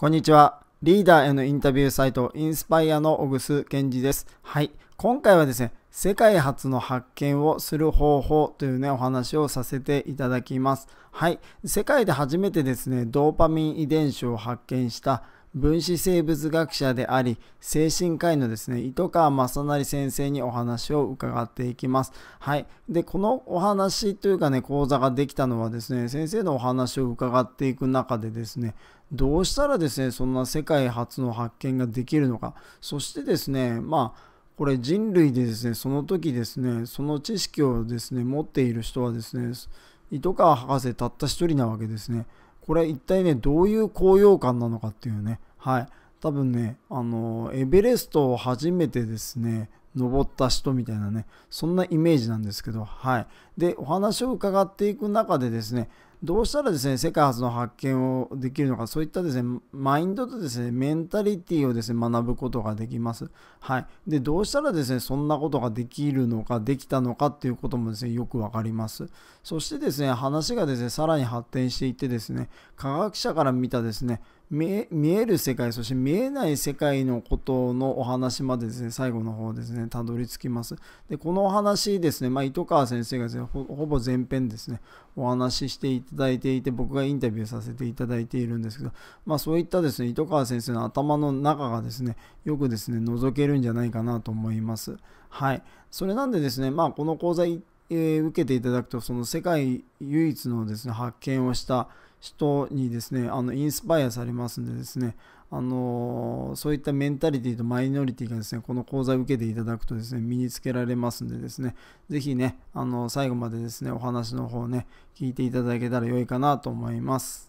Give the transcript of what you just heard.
こんにちは。リーダーへのインタビューサイト、インスパイアの小楠健二です。はい。今回はですね、世界初の発見をする方法というね、お話をさせていただきます。はい。世界で初めてですね、ドーパミン遺伝子を発見した分子生物学者であり、精神科医のですね、糸川正成先生にお話を伺っていきます。はい。で、このお話というかね、講座ができたのはですね、先生のお話を伺っていく中でですね、どうしたらですね、そんな世界初の発見ができるのか、そしてですね、まあ、これ人類でですね、その時ですね、その知識をですね、持っている人はですね、糸川博士たった一人なわけですね。これ一体ね、どういう高揚感なのかっていうね、はい。多分ね、あの、エベレストを初めてですね、登った人みたいなね、そんなイメージなんですけど、はい。で、お話を伺っていく中でですね、どうしたらですね、世界初の発見をできるのか、そういったですね、マインドとですね、メンタリティをですね、学ぶことができます。はい。で、どうしたらですね、そんなことができるのか、できたのかっていうこともですね、よくわかります。そしてですね、話がですね、さらに発展していってですね、科学者から見たですね、見える世界そして見えない世界のことのお話までですね最後の方ですねたどり着きますでこのお話ですね、まあ、糸川先生がですねほぼ前編ですねお話ししていただいていて僕がインタビューさせていただいているんですけど、まあ、そういったですね糸川先生の頭の中がですねよくですね覗けるんじゃないかなと思います。はい、それなんでですね、まあ、この講座えー、受けていただくとその世界唯一のですね発見をした人にですねあのインスパイアされますんでですねあのそういったメンタリティとマイノリティがですねこの講座を受けていただくとですね身につけられますんでですね是非ねあの最後までですねお話の方ね聞いていただけたら良いかなと思います。